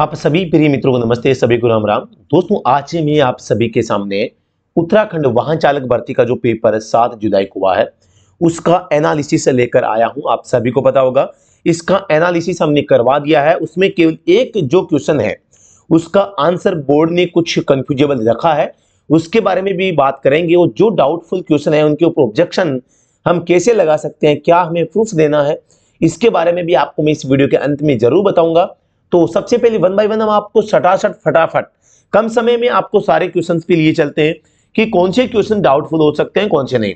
आप सभी प्रिय मित्रों को नमस्ते सभी को राम राम दोस्तों आज मैं आप सभी के सामने उत्तराखंड वाहन चालक भर्ती का जो पेपर सात जुलाई को हुआ है उसका एनालिसिस लेकर आया हूं आप सभी को पता होगा इसका एनालिसिस हमने करवा दिया है उसमें केवल एक जो क्वेश्चन है उसका आंसर बोर्ड ने कुछ कंफ्यूजेबल रखा है उसके बारे में भी बात करेंगे और जो डाउटफुल क्वेश्चन है उनके ऊपर ऑब्जेक्शन हम कैसे लगा सकते हैं क्या हमें प्रूफ देना है इसके बारे में भी आपको मैं इस वीडियो के अंत में जरूर बताऊंगा तो सबसे पहले वन बाय वन हम आपको सटासट फटाफट कम समय में आपको सारे क्वेश्चन के लिए चलते हैं कि कौन से क्वेश्चन डाउटफुल हो सकते हैं कौन से नहीं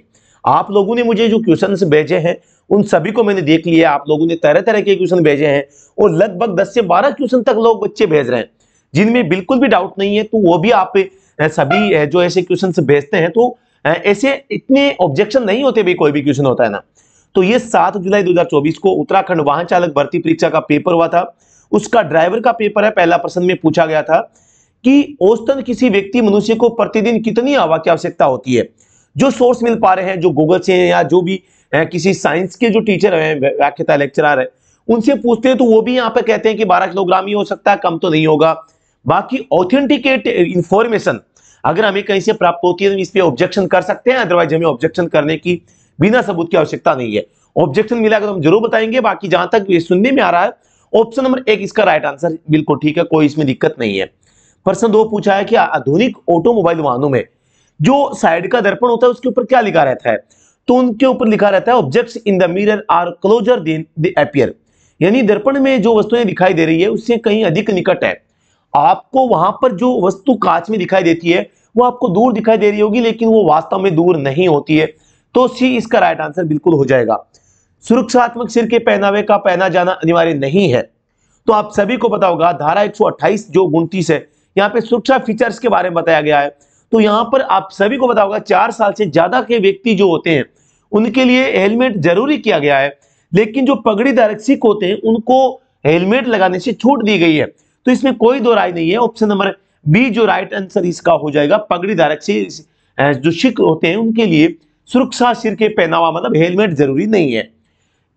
आप लोगों ने मुझे जो क्वेश्चन भेजे हैं उन सभी को मैंने देख लिया आप लोगों ने तरह तरह के क्वेश्चन भेजे हैं और लगभग 10 से 12 क्वेश्चन तक लोग बच्चे भेज रहे हैं जिनमें बिल्कुल भी डाउट नहीं है तो वो भी आप सभी जो ऐसे क्वेश्चन भेजते हैं तो ऐसे इतने ऑब्जेक्शन नहीं होते भी कोई भी क्वेश्चन होता है ना तो ये सात जुलाई दो को उत्तराखंड वाहन चालक भर्ती परीक्षा का पेपर हुआ था उसका ड्राइवर का पेपर है पहला प्रश्न में पूछा गया था कि औसतन किसी व्यक्ति मनुष्य को प्रतिदिन कितनी हवा की आवश्यकता होती है जो सोर्स मिल पा रहे हैं जो गूगल से या जो भी किसी साइंस के जो टीचर हैं व्याख्यता लेक्चरार है उनसे पूछते हैं तो वो भी यहाँ पे कहते हैं कि 12 किलोग्राम ही हो सकता है कम तो नहीं होगा बाकी ऑथेंटिकेट इंफॉर्मेशन अगर हमें कहीं से प्राप्त होती है तो इस पर ऑब्जेक्शन कर सकते हैं अदरवाइज हमें ऑब्जेक्शन करने की बिना सबूत की आवश्यकता नहीं है ऑब्जेक्शन मिला तो हम जरूर बताएंगे बाकी जहां तक ये सुनने में आ रहा है ऑप्शन नंबर एक इसका राइट आंसर बिल्कुल ठीक है कोई इसमें दिक्कत नहीं है प्रश्न दो पूछा है कि आधुनिक ऑटोमोबाइल वाहनों में जो साइड का दर्पण होता है उसके ऊपर क्या लिखा रहता है तो उनके ऊपर लिखा रहता है objects in the mirror are closer than appear यानी दर्पण में जो वस्तुएं दिखाई दे रही है उससे कहीं अधिक निकट है आपको वहां पर जो वस्तु कांच में दिखाई देती है वो आपको दूर दिखाई दे रही होगी लेकिन वो वास्तव में दूर नहीं होती है तो सी इसका राइट आंसर बिल्कुल हो जाएगा सुरक्षात्मक सिर के पहनावे का पहना जाना अनिवार्य नहीं है तो आप सभी को पता होगा धारा 128 जो उनतीस है यहाँ पे सुरक्षा फीचर्स के बारे में बताया गया है तो यहाँ पर आप सभी को बताओगे चार साल से ज्यादा के व्यक्ति जो होते हैं उनके लिए हेलमेट जरूरी किया गया है लेकिन जो पगड़ी धारक सिख होते हैं उनको हेलमेट लगाने से छूट दी गई है तो इसमें कोई दो राय नहीं है ऑप्शन नंबर बी जो राइट आंसर इसका हो जाएगा पगड़ी धारक जो सिख होते हैं उनके लिए सुरक्षा सिर के पहनावा मतलब हेलमेट जरूरी नहीं है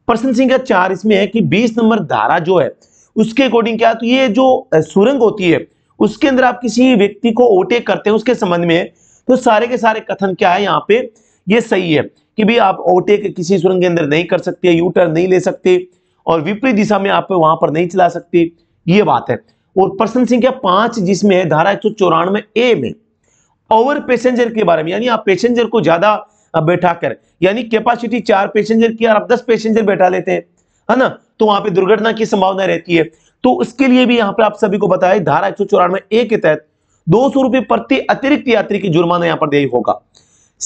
प्रश्न संख्या चार इसमें है कि बीस नंबर धारा जो है उसके अकॉर्डिंग क्या तो ये जो सुरंग होती है उसके अंदर आप किसी व्यक्ति को ओवरटेक करते हैं उसके संबंध में तो सारे के सारे कथन क्या है यहाँ पे ये सही है कि भाई आप ओवरटेक किसी सुरंग के अंदर नहीं कर सकते यू टर्न नहीं ले सकते और विपरीत दिशा में आप वहां पर नहीं चला सकते ये बात है और प्रश्न संख्या पांच जिसमें है धारा एक सौ चौरानवे ए में ओवर पैसेंजर के बारे में यानी आप पैसेंजर को ज्यादा अब बैठा कर यानी कैपेसिटी चार पैसेंजर की और अब दस पैसेंजर बैठा लेते हैं है ना तो वहां पे दुर्घटना की संभावना रहती है तो उसके लिए भी यहाँ पर आप सभी को बताया धारा एक सौ चौरानवे ए के तहत दो सौ रुपए प्रति अतिरिक्त यात्री की जुर्माना यहाँ पर देय होगा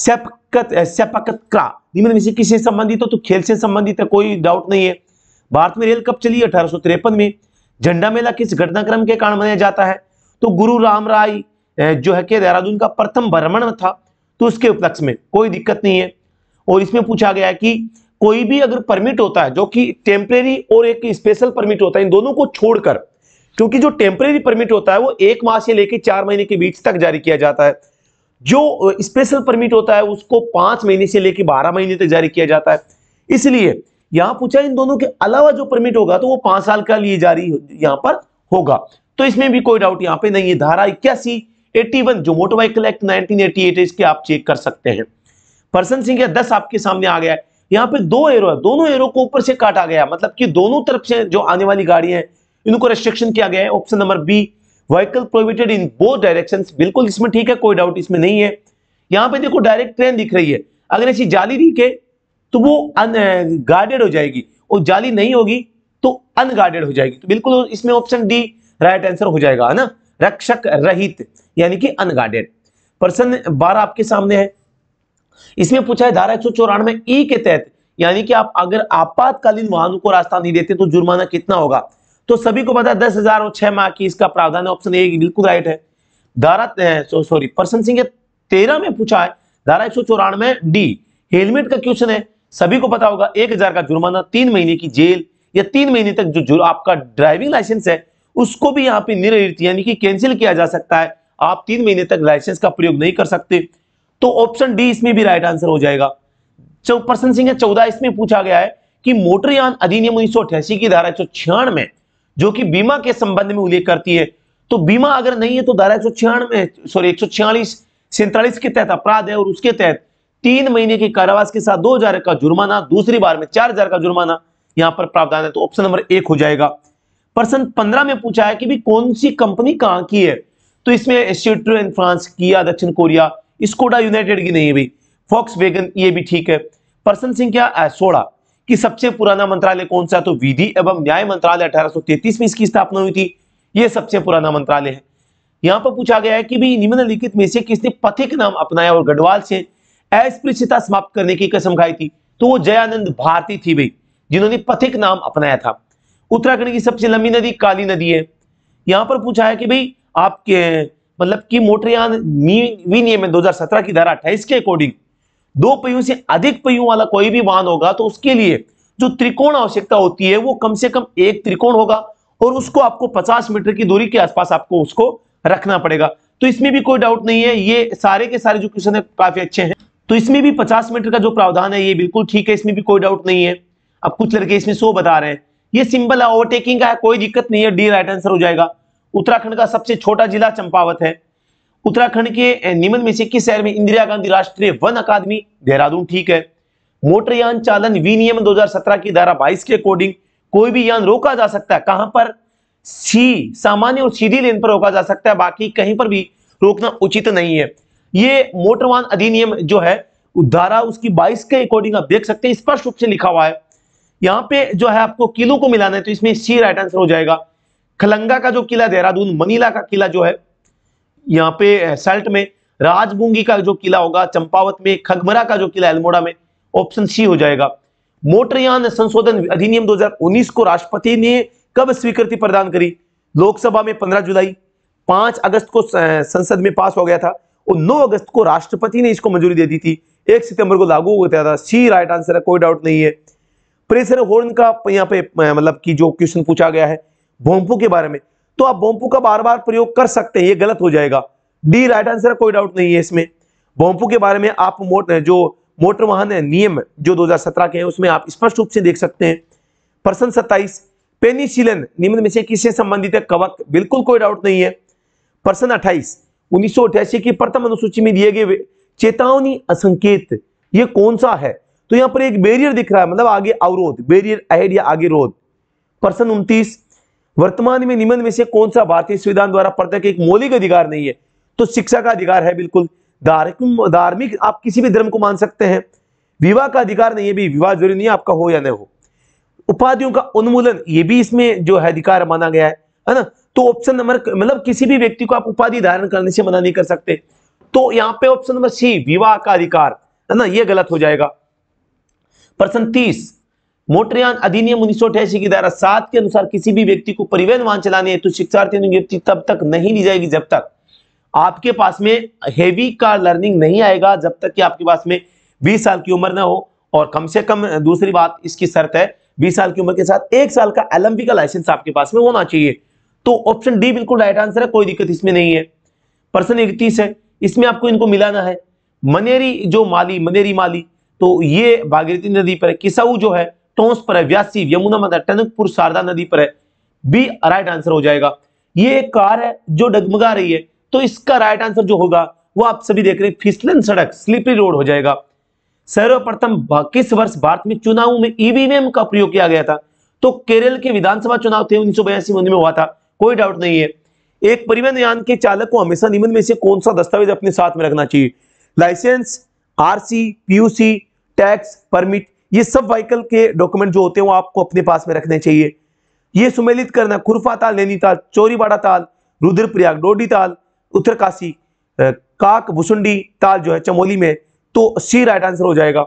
सेपकत किससे संबंधित हो तो खेल से संबंधित है कोई डाउट नहीं है भारत में रेल कब चली अठारह में झंडा मेला किस घटनाक्रम के कारण मनाया जाता है तो गुरु राम राय जो है कि देहरादून का प्रथम भ्रमण था तो उसके उपलक्ष्य में कोई दिक्कत नहीं है और इसमें पूछा गया है कि कोई भी अगर परमिट होता है जो कि टेम्परेरी और एक स्पेशल परमिट होता है इन दोनों को छोड़कर क्योंकि जो टेम्परेरी परमिट होता है वो एक माह से लेकर चार महीने के बीच तक जारी किया जाता है जो स्पेशल परमिट होता है उसको पांच महीने से लेकर बारह महीने तक जारी किया जाता है इसलिए यहां पूछा इन दोनों के अलावा जो परमिट होगा तो वो पांच साल का लिए जारी यहां पर होगा तो इसमें भी कोई डाउट यहां पे नहीं है धारा इक्यासी 81 जो मोटर व्हीकल एक्ट 1988 एट इसके आप चेक कर सकते हैं पर्सन संख्या दस आपके सामने आ गया है यहाँ पे दो एरो है दोनों एरो को ऊपर से काटा गया मतलब कि दोनों तरफ से जो आने वाली गाड़ियां हैं इनको रेस्ट्रिक्शन किया गया है option number B vehicle prohibited in both direction बिल्कुल इसमें ठीक है कोई डाउट इसमें नहीं है यहाँ पे देखो डायरेक्ट ट्रेन दिख रही है अगर ऐसी जाली दिख है तो वो अनगार्डेड हो जाएगी और जाली नहीं होगी तो अनगार्डेड हो जाएगी तो बिल्कुल इसमें ऑप्शन डी राइट आंसर हो जाएगा है ना रक्षक रहित यानी कि अनगार्डेड प्रश्न बारह आपके सामने है इसमें पूछा है धारा एक सौ चौरानवे ई के तहत यानी कि आप अगर आपातकालीन वाहनों को रास्ता नहीं देते तो जुर्माना कितना होगा तो सभी को पता है दस हजार और छह माह की इसका प्रावधान है ऑप्शन ए बिल्कुल राइट है धारा सॉरी प्रश्न सिंह तेरह में पूछा है धारा एक सौ चौरानवे डी हेलमेट का क्वेश्चन है सभी को पता होगा एक हजार का जुर्माना तीन महीने की जेल या तीन महीने तक जो, जो आपका ड्राइविंग लाइसेंस है उसको भी यहाँ पे निरहित यानी कि कैंसिल किया जा सकता है आप तीन महीने तक लाइसेंस का प्रयोग नहीं कर सकते तो ऑप्शन डी इसमें भी राइट आंसर हो जाएगा प्रश्न संख्या चौदह इसमें पूछा गया है कि मोटरयान अधिनियम उन्नीस की धारा एक में जो कि बीमा के संबंध में उल्लेख करती है तो बीमा अगर नहीं है तो धारा एक सॉरी एक सौ छियालीस सैंतालीस के तहत अपराध है और उसके तहत तीन महीने के कारावास के साथ दो हजार का जुर्माना दूसरी बार में चार हजार का जुर्माना यहां पर प्रावधान है तो ऑप्शन नंबर एक हो जाएगा प्रश्न पंद्रह में पूछा है कि भी कौन सी कंपनी कहां की है तो इसमें इन फ्रांस किया दक्षिण कोरिया स्कोडा यूनाइटेड की नहीं है फॉक्स वेगन ये भी ठीक है प्रश्न संख्या एसोड़ा कि सबसे पुराना मंत्रालय कौन सा है तो विधि एवं न्याय मंत्रालय 1833 में इसकी स्थापना हुई थी यह सबसे पुराना मंत्रालय है यहां पर पूछा गया है कि भी निम्नलिखित में से किसने पथिक नाम अपनाया और गढ़वाल से अस्पृश्यता समाप्त करने की कसम खाई थी तो वो जयानंद भारती थी भाई जिन्होंने पथिक नाम अपनाया था उत्तराखंड की सबसे लंबी नदी काली नदी है यहां पर पूछा है कि भाई आपके मतलब कि मोटरयान विनियमन सत्रह की धारा अट्ठाईस के अकॉर्डिंग दो पहियों से अधिक पहियों वाला कोई भी वाहन होगा तो उसके लिए जो त्रिकोण आवश्यकता होती है वो कम से कम एक त्रिकोण होगा और उसको आपको 50 मीटर की दूरी के आसपास आपको उसको रखना पड़ेगा तो इसमें भी कोई डाउट नहीं है ये सारे के सारे जो क्वेश्चन है काफी अच्छे हैं तो इसमें भी 50 मीटर का जो प्रावधान है ये बिल्कुल ठीक है इसमें भी कोई डाउट नहीं है अब कुछ लड़के इसमें सो बता रहे हैं ये सिंबल है ओवरटेकिंग का है कोई दिक्कत नहीं है डी राइट आंसर हो जाएगा उत्तराखंड का सबसे छोटा जिला चंपावत है उत्तराखंड के निम्न में से किस शहर में इंदिरा गांधी राष्ट्रीय वन अकादमी देहरादून ठीक है मोटरयान चालन विनियम 2017 की धारा 22 के अकॉर्डिंग कोई भी यान रोका जा सकता है कहां पर सी सामान्य और सीधी लेन पर रोका जा सकता है बाकी कहीं पर भी रोकना उचित नहीं है ये मोटरवान अधिनियम जो है धारा उसकी 22 के अकॉर्डिंग आप देख सकते हैं स्पष्ट रूप से लिखा हुआ है यहाँ पे जो है आपको किलों को मिलाना है तो इसमें सी राइट आंसर हो जाएगा खलंगा का जो किला देहरादून मनीला का किला जो है यहाँ पे सल्ट में राजबूंगी का जो किला होगा चंपावत में खगमरा का जो किला अल्मोड़ा में ऑप्शन सी हो जाएगा मोटरयान संशोधन अधिनियम 2019 को राष्ट्रपति ने कब स्वीकृति प्रदान करी लोकसभा में 15 जुलाई 5 अगस्त को संसद में पास हो गया था और 9 अगस्त को राष्ट्रपति ने इसको मंजूरी दे दी थी 1 सितंबर को लागू हो गया था सी राइट आंसर है कोई डाउट नहीं है प्रेशर होर्न का यहाँ पे मतलब कि जो क्वेश्चन पूछा गया है बोम्पू के बारे में तो आप बोम्पू का बार बार प्रयोग कर सकते हैं ये गलत हो जाएगा डी राइट आंसर कोई डाउट नहीं है इसमें बोम्पू के बारे में आप मोट जो मोटर वाहन नियम जो 2017 के हैं उसमें आप स्पष्ट रूप से देख सकते हैं प्रश्न 27 पेनिसिलिन निम्न में से किससे संबंधित है कवक बिल्कुल कोई डाउट नहीं है प्रश्न अट्ठाईस उन्नीस की प्रथम अनुसूची में दिए गए चेतावनी असंकेत ये कौन सा है तो यहां पर एक बैरियर दिख रहा है मतलब आगे अवरोध बैरियर अहेड या आगे रोध प्रश्न उन्तीस वर्तमान में निम्न में से कौन सा भारतीय संविधान द्वारा पढ़ने का एक मौलिक अधिकार नहीं है तो शिक्षा का अधिकार है बिल्कुल धार्मिक आप किसी भी धर्म को मान सकते हैं विवाह का अधिकार नहीं है भी विवाह जरूरी नहीं है आपका हो या नहीं हो उपाधियों का उन्मूलन ये भी इसमें जो है अधिकार माना गया है है ना तो ऑप्शन नंबर मतलब किसी भी व्यक्ति को आप उपाधि धारण करने से मना नहीं कर सकते तो यहाँ पे ऑप्शन नंबर सी विवाह का अधिकार है ना ये गलत हो जाएगा प्रश्न तीस मोटरयान अधिनियम उन्नीस की धारा सात के अनुसार किसी भी व्यक्ति को परिवहन वाहन चलाने हेतु शिक्षार्थी शिक्षार्थियों नियुक्ति तब तक नहीं ली जाएगी जब तक आपके पास में हेवी कार लर्निंग नहीं आएगा जब तक कि आपके पास में 20 साल की उम्र ना हो और कम से कम दूसरी बात इसकी शर्त है 20 साल की उम्र के साथ एक साल का एलएमबी का लाइसेंस आपके पास में होना चाहिए तो ऑप्शन डी बिल्कुल राइट आंसर है कोई दिक्कत इसमें नहीं है प्रश्न इकतीस है इसमें आपको इनको मिलाना है मनेरी जो माली मनेरी माली तो ये भागीरथी नदी पर है किसाऊ जो है टोंस पर है व्यासी यमुना मदा टनकपुर शारदा नदी पर है बी राइट आंसर हो जाएगा ये एक कार है जो डगमगा रही है तो इसका राइट आंसर जो होगा वो आप सभी देख रहे हैं फिसलन सड़क स्लिपरी रोड हो जाएगा सर्वप्रथम किस वर्ष भारत में चुनाव में ईवीएम e का प्रयोग किया गया था तो केरल के विधानसभा चुनाव थे उन्नीस सौ में हुआ था कोई डाउट नहीं है एक परिवहन यान के चालक को हमेशा निम्न में से कौन सा दस्तावेज अपने साथ में रखना चाहिए licence RC PUC tax permit ये सब व्हीकल के डॉक्यूमेंट जो होते हैं वो आपको अपने पास में रखने चाहिए ये सुमेलित करना कुरफा ताल नैनीताल चोरीबाड़ा ताल रुद्रप्रयाग डोडी ताल उत्तरकाशी काक भुसुंडी ताल जो है चमोली में तो सी राइट आंसर हो जाएगा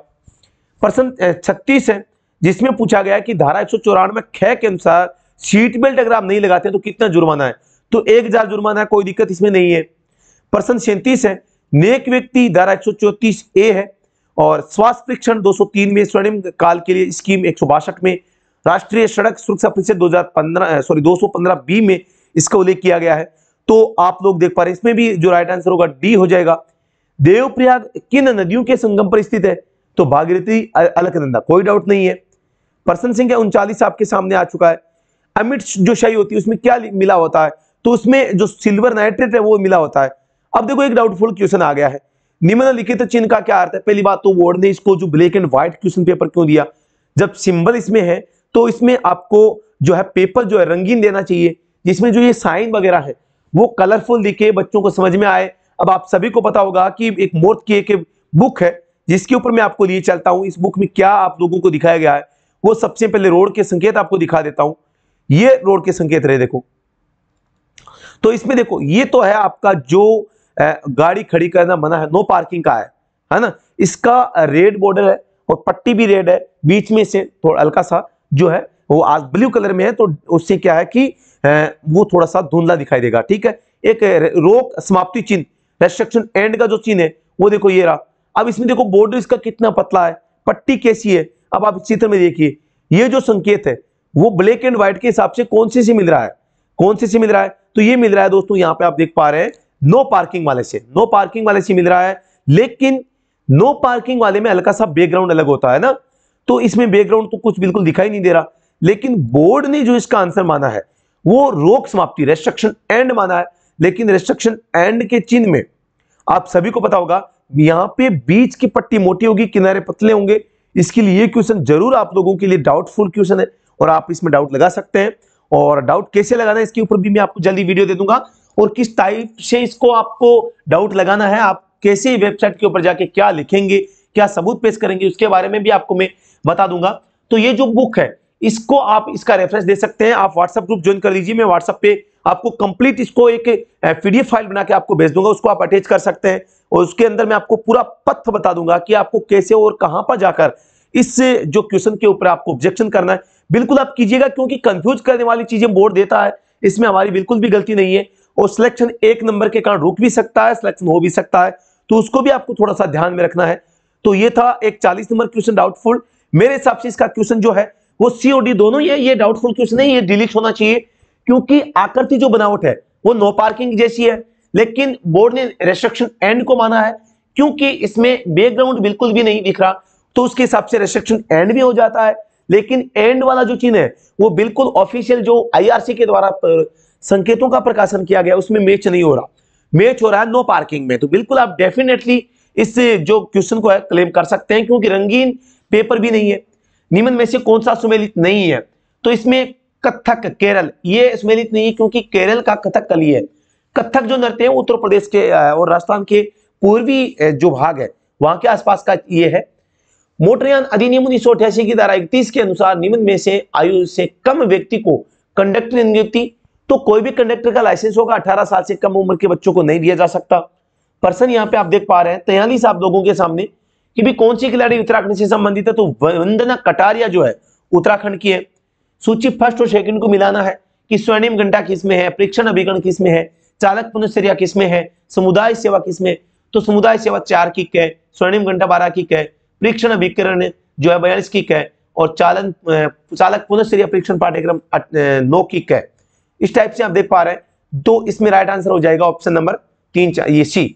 प्रश्न छत्तीस है जिसमें पूछा गया कि धारा एक सौ चौरानवे ख के अनुसार सीट बेल्ट अगर आप नहीं लगाते तो कितना जुर्माना है तो एक हजार जुर्माना है कोई दिक्कत इसमें नहीं है प्रश्न सैंतीस है नेक व्यक्ति धारा एक ए है और स्वास्थ्य परीक्षण 203 में स्वर्णिम काल के लिए स्कीम एक में राष्ट्रीय सड़क सुरक्षा परिषद 2015 सॉरी 215 बी में इसका उल्लेख किया गया है तो आप लोग देख पा रहे हैं इसमें भी जो राइट आंसर होगा डी हो जाएगा देवप्रयाग किन नदियों के संगम पर स्थित है तो भागीरथी अलकनंदा कोई डाउट नहीं है पर्सन संख्या उनचालीस आपके सामने आ चुका है अमिट जो शाही होती है उसमें क्या मिला होता है तो उसमें जो सिल्वर नाइट्रेट है वो मिला होता है अब देखो एक डाउटफुल क्वेश्चन आ गया है निम्नलिखित चिन्ह का क्या अर्थ है पहली बात तो बोर्ड ने इसको जो black and white question paper क्यों दिया जब सिंबल इसमें है तो इसमें आपको जो है पेपर जो है रंगीन देना चाहिए जिसमें जो ये साइन वगैरह है वो कलरफुल दिखे बच्चों को समझ में आए अब आप सभी को पता होगा कि एक मोर्थ की एक बुक है जिसके ऊपर मैं आपको लिए चलता हूं इस बुक में क्या आप लोगों को दिखाया गया है वो सबसे पहले रोड के संकेत आपको दिखा देता हूं ये रोड के संकेत रहे देखो तो इसमें देखो ये तो है आपका जो गाड़ी खड़ी करना मना है नो पार्किंग का है है ना इसका रेड बॉर्डर है और पट्टी भी रेड है बीच में से थोड़ा हल्का सा जो है वो आज ब्लू कलर में है तो उससे क्या है कि वो थोड़ा सा धुंधला दिखाई देगा ठीक है एक रोक समाप्ति चिन्ह रेस्ट्रिक्शन एंड का जो चिन्ह है वो देखो ये रहा अब इसमें देखो बॉर्डर इसका कितना पतला है पट्टी कैसी है अब आप चित्र में देखिए ये जो संकेत है वो ब्लैक एंड व्हाइट के हिसाब से कौन सी से मिल रहा है कौन सी से मिल रहा है तो ये मिल रहा है दोस्तों यहाँ पे आप देख पा रहे हैं नो पार्किंग वाले से नो पार्किंग वाले से मिल रहा है लेकिन नो पार्किंग वाले में हल्का सा बैकग्राउंड अलग होता है ना तो इसमें बैकग्राउंड तो कुछ बिल्कुल दिखाई नहीं दे रहा लेकिन बोर्ड ने जो इसका आंसर माना है वो रोक समाप्ति रेस्ट्रिक्शन एंड माना है लेकिन रेस्ट्रक्शन एंड के चिन्ह में आप सभी को पता होगा यहां पे बीच की पट्टी मोटी होगी किनारे पतले होंगे इसके लिए क्वेश्चन जरूर आप लोगों के लिए डाउटफुल क्वेश्चन है और आप इसमें डाउट लगा सकते हैं और डाउट कैसे लगाना है इसके ऊपर भी मैं आपको जल्दी वीडियो दे दूंगा और किस टाइप से इसको आपको डाउट लगाना है आप कैसे वेबसाइट के ऊपर जाके क्या लिखेंगे क्या सबूत पेश करेंगे उसके बारे में भी आपको मैं बता दूंगा तो ये जो बुक है इसको आप इसका रेफरेंस दे सकते हैं आप व्हाट्सएप ग्रुप ज्वाइन कर लीजिए मैं व्हाट्सएप पे आपको कंप्लीट इसको एक पीडीएफ फाइल बना के आपको भेज दूंगा उसको आप अटैच कर सकते हैं और उसके अंदर मैं आपको पूरा पथ बता दूंगा कि आपको कैसे और कहां पर जाकर इस जो क्वेश्चन के ऊपर आपको ऑब्जेक्शन करना है बिल्कुल आप कीजिएगा क्योंकि कंफ्यूज करने वाली चीजें बोर्ड देता है इसमें हमारी बिल्कुल भी गलती नहीं है और सिलेक्शन एक नंबर के कारण रुक भी सकता है सिलेक्शन हो भी सकता है तो उसको भी आपको थोड़ा सा ध्यान में रखना है तो ये था एक चालीस नंबर क्वेश्चन डाउटफुल मेरे हिसाब से इसका क्वेश्चन जो है वो सी और डी दोनों ही है ये डाउटफुल क्वेश्चन है ये डिलीट होना चाहिए क्योंकि आकृति जो बनावट है वो नो पार्किंग जैसी है लेकिन बोर्ड ने रेस्ट्रिक्शन एंड को माना है क्योंकि इसमें बैकग्राउंड बिल्कुल भी नहीं दिख रहा तो उसके हिसाब से रेस्ट्रिक्शन एंड भी हो जाता है लेकिन एंड वाला जो चिन्ह है वो बिल्कुल ऑफिशियल जो आईआरसी के द्वारा संकेतों का प्रकाशन किया गया उसमें मैच नहीं हो रहा मैच हो रहा है नो पार्किंग में तो बिल्कुल आप डेफिनेटली इस जो क्वेश्चन को है क्लेम कर सकते हैं क्योंकि रंगीन पेपर भी नहीं है निम्न में से कौन सा सुमेलित नहीं है तो इसमें कथक केरल ये सुमेलित नहीं है क्योंकि केरल का कथक कली है कथक जो नृत्य है उत्तर प्रदेश के और राजस्थान के पूर्वी जो भाग है वहां के आसपास का ये है मोटरयान अधिनियम उन्नीस की धारा इकतीस के अनुसार निम्न में से आयु से कम व्यक्ति को कंडक्टर नियुक्ति तो कोई भी कंडक्टर का लाइसेंस होगा अठारह साल से कम उम्र के बच्चों को नहीं दिया जा सकता पर्सन यहाँ पे आप देख पा रहे हैं तयाली साहब लोगों के सामने कि भी कौन सी खिलाड़ी उत्तराखंड से संबंधित है तो वंदना कटारिया जो है उत्तराखंड की है सूची फर्स्ट और सेकंड को मिलाना है कि स्वर्णिम घंटा किसमें है परीक्षण अभिगण किसमें है चालक पुनश्चर्या किसमें है समुदाय सेवा किसमें तो समुदाय सेवा चार किक है स्वर्णिम घंटा बारह किक है परीक्षण अभिकरण जो है बयालीस किक है और चालन चालक पुनश्चर्या परीक्षण पाठ्यक्रम नौ किक है इस टाइप से आप देख पा रहे हैं तो इसमें राइट आंसर हो जाएगा ऑप्शन नंबर तीन ये सी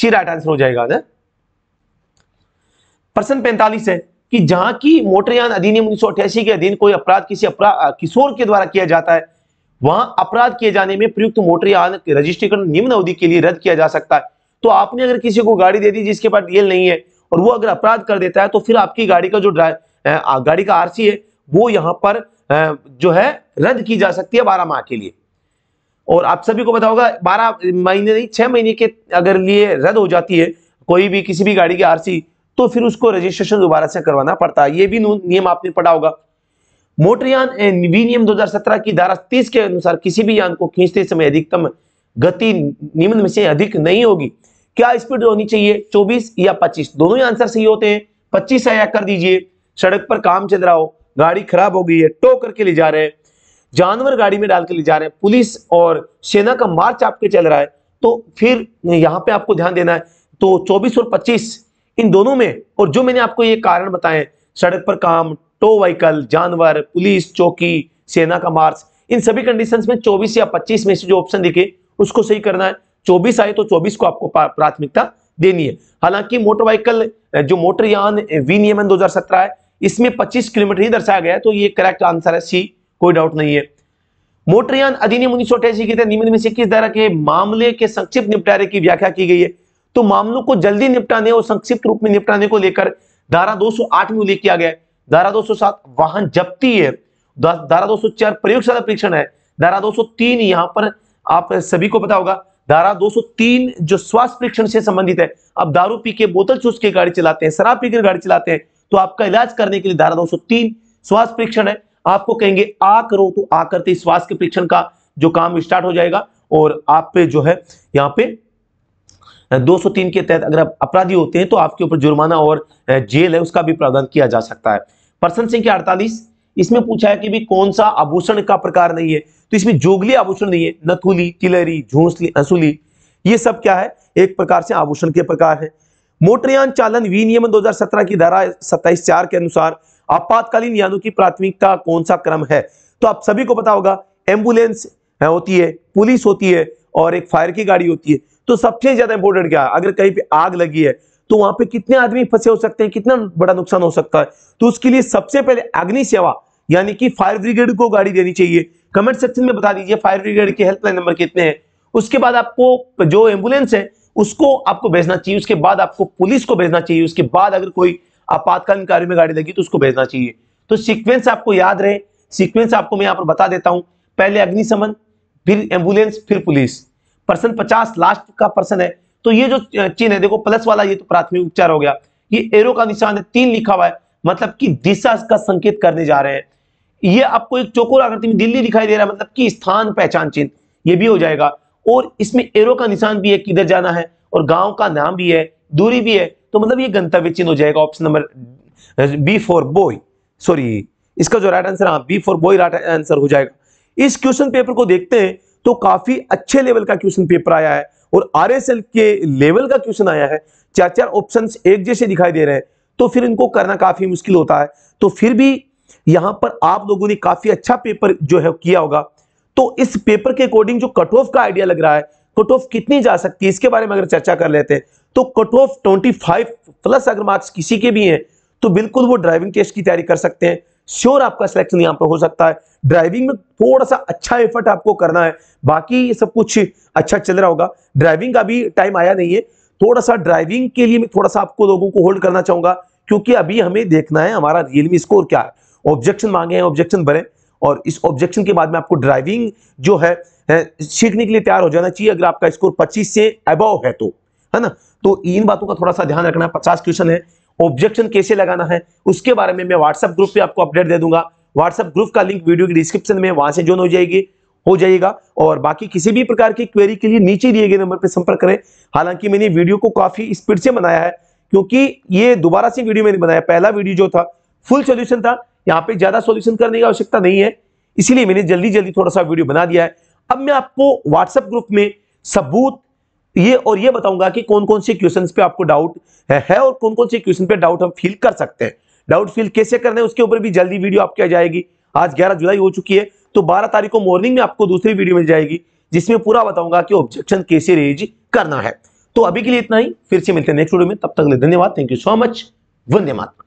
सी राइट आंसर हो जाएगा ना प्रश्न पैंतालीस है कि जहां की मोटरयान अधिनियम उन्नीस के अधीन कोई अपराध किसी अपराध किशोर के द्वारा किया जाता है वहां अपराध किए जाने में प्रयुक्त मोटरयान रजिस्ट्रीकरण निम्न अवधि के लिए रद्द किया जा सकता है तो आपने अगर किसी को गाड़ी दे दी जिसके पास डीएल नहीं है और वो अगर अपराध कर देता है तो फिर आपकी गाड़ी का जो ड्राइव गाड़ी का आरसी है वो यहाँ पर जो है रद्द की जा सकती है बारह माह के लिए और आप सभी को बताओ बारह महीने नहीं छह महीने के अगर लिए रद्द हो जाती है कोई भी किसी भी गाड़ी की आरसी तो फिर उसको रजिस्ट्रेशन दोबारा से करवाना पड़ता है ये भी नियम आपने पढ़ा होगा मोटरयान विनियम सत्रह की धारा 30 के अनुसार किसी भी यान को खींचते समय अधिकतम गति निम्न में से अधिक नहीं होगी क्या स्पीड होनी चाहिए 24 या 25 दोनों ही आंसर सही होते हैं 25 आया कर दीजिए सड़क पर काम चल रहा हो गाड़ी खराब हो गई है टो करके ले जा रहे हैं जानवर गाड़ी में डाल के ले जा रहे हैं पुलिस और सेना का मार्च आपके चल रहा है तो फिर यहाँ पे आपको ध्यान देना है तो 24 और 25 इन दोनों में और जो मैंने आपको ये कारण बताए सड़क पर काम टो व्हीकल जानवर पुलिस चौकी सेना का मार्च इन सभी कंडीशंस में 24 या 25 में से जो ऑप्शन दिखे उसको सही करना है 24 आए तो 24 को आपको प्राथमिकता देनी है हालांकि मोटर व्हीकल जो मोटर दो हजार सत्रह है इसमें 25 किलोमीटर ही दर्शाया गया है तो ये करेक्ट आंसर है सी कोई डाउट नहीं है मोटरयान अधिनियम उन्नीस के तहत निम्न में से किस धारा के मामले के संक्षिप्त निपटारे की व्याख्या की गई है तो मामलों को जल्दी निपटाने और संक्षिप्त रूप में निपटाने को लेकर धारा 208 में उल्लेख किया गया है धारा 207 वाहन जब्ती है धारा 204 प्रयोगशाला परीक्षण है धारा 203 यहां पर आप सभी को पता होगा धारा 203 जो स्वास्थ्य परीक्षण से संबंधित है आप दारू पी के बोतल चूस के गाड़ी चलाते हैं शराब पी के गाड़ी चलाते हैं तो आपका इलाज करने के लिए धारा दो स्वास्थ्य परीक्षण है आपको कहेंगे आ करो तो आ करते श्वास के परीक्षण का जो काम स्टार्ट हो जाएगा और आप पे जो है यहाँ पे 203 के तहत अगर आप अपराधी होते हैं तो आपके ऊपर जुर्माना और जेल है उसका भी प्रावधान किया जा सकता है प्रसन्न सिंह के 48 इसमें पूछा है कि भी कौन सा आभूषण का प्रकार नहीं है तो इसमें जोगली आभूषण नहीं है नथुली तिलरी झूसली हंसुली ये सब क्या है एक प्रकार से आभूषण के प्रकार है मोटरयान चालन विनियमन 2017 की धारा सत्ताईस चार के अनुसार आपातकालीन यानों की प्राथमिकता कौन सा क्रम है तो आप सभी को पता होगा एम्बुलेंस होती है पुलिस होती है और एक फायर की गाड़ी होती है तो सबसे ज्यादा इंपोर्टेंट क्या है अगर कहीं पे आग लगी है तो वहां पे कितने आदमी फंसे हो सकते हैं कितना बड़ा नुकसान हो सकता है तो उसके लिए सबसे पहले अग्नि सेवा यानी कि फायर ब्रिगेड को गाड़ी देनी चाहिए कमेंट सेक्शन में बता दीजिए फायर ब्रिगेड के हेल्पलाइन नंबर कितने हैं उसके बाद आपको जो एम्बुलेंस है उसको आपको भेजना चाहिए उसके बाद आपको पुलिस को भेजना चाहिए उसके बाद अगर कोई आपातकालीन कार्य में गाड़ी लगी तो उसको भेजना चाहिए तो सिक्वेंस आपको याद रहे सीक्वेंस आपको मैं यहाँ पर बता देता हूँ पहले अग्निशमन फिर एम्बुलेंस फिर पुलिस पर्सन पचास लास्ट का पर्सन है तो ये जो चिन्ह है देखो प्लस वाला ये तो प्राथमिक उपचार हो गया ये एरो का निशान है तीन लिखा हुआ है मतलब कि दिशा का संकेत करने जा रहे हैं ये आपको एक चौकोर आकृति में दिल्ली दिखाई दे रहा है मतलब कि स्थान पहचान चिन्ह ये भी हो जाएगा और इसमें एरो का निशान भी है किधर जाना है और गांव का नाम भी है दूरी भी है तो मतलब ये गंतव्य चिन्ह हो जाएगा option number B for boy sorry इसका जो right answer B for boy right answer हो जाएगा इस क्वेश्चन पेपर को देखते हैं तो काफी अच्छे लेवल का क्वेश्चन पेपर आया है और आर के लेवल का क्वेश्चन आया है चार चार ऑप्शन एक जैसे दिखाई दे रहे हैं तो फिर इनको करना काफी मुश्किल होता है तो फिर भी यहां पर आप लोगों ने काफी अच्छा पेपर जो है किया होगा तो इस पेपर के अकॉर्डिंग जो कट ऑफ का आइडिया लग रहा है कट ऑफ कितनी जा सकती है इसके बारे में अगर चर्चा कर लेते हैं तो कट ऑफ 25 प्लस अगर मार्क्स किसी के भी हैं तो बिल्कुल वो ड्राइविंग टेस्ट की तैयारी कर सकते हैं श्योर आपका सिलेक्शन यहाँ पर हो सकता है ड्राइविंग में थोड़ा सा अच्छा एफर्ट आपको करना है बाकी ये सब कुछ अच्छा चल रहा होगा ड्राइविंग का भी टाइम आया नहीं है थोड़ा सा ड्राइविंग के लिए मैं थोड़ा सा आपको लोगों को होल्ड करना चाहूंगा क्योंकि अभी हमें देखना है हमारा रियलमी स्कोर क्या है ऑब्जेक्शन मांगे हैं ऑब्जेक्शन भरे और इस ऑब्जेक्शन के बाद में आपको ड्राइविंग जो है, सीखने के लिए तैयार हो जाना चाहिए अगर आपका स्कोर पच्चीस से अबव है तो है ना तो इन बातों का थोड़ा सा ध्यान रखना पचास क्वेश्चन है ऑब्जेक्शन कैसे लगाना है उसके बारे में मैं व्हाट्सएप ग्रुप पे आपको अपडेट दे दूंगा व्हाट्सएप ग्रुप का लिंक वीडियो की डिस्क्रिप्शन में वहां से ज्वाइन हो जाएगी हो जाएगा और बाकी किसी भी प्रकार की क्वेरी के लिए नीचे दिए गए नंबर पर संपर्क करें हालांकि मैंने वीडियो को काफी स्पीड से बनाया है क्योंकि ये दोबारा से वीडियो मैंने बनाया पहला वीडियो जो था फुल सोल्यूशन था यहाँ पे ज्यादा सोल्यूशन करने की आवश्यकता नहीं है इसीलिए मैंने जल्दी जल्दी थोड़ा सा वीडियो बना दिया है अब मैं आपको व्हाट्सएप ग्रुप में सबूत ये और ये बताऊंगा कि कौन कौन से क्वेश्चन पे आपको डाउट है, है और कौन कौन से क्वेश्चन पे डाउट हम फील कर सकते हैं डाउट फील कैसे करना है उसके ऊपर भी जल्दी वीडियो आपकी आ जाएगी आज 11 जुलाई हो चुकी है तो 12 तारीख को मॉर्निंग में आपको दूसरी वीडियो मिल जाएगी जिसमें पूरा बताऊंगा कि ऑब्जेक्शन कैसे रेज करना है तो अभी के लिए इतना ही फिर से मिलते हैं नेक्स्ट वीडियो में तब तक धन्यवाद थैंक यू सो मच वंदे मात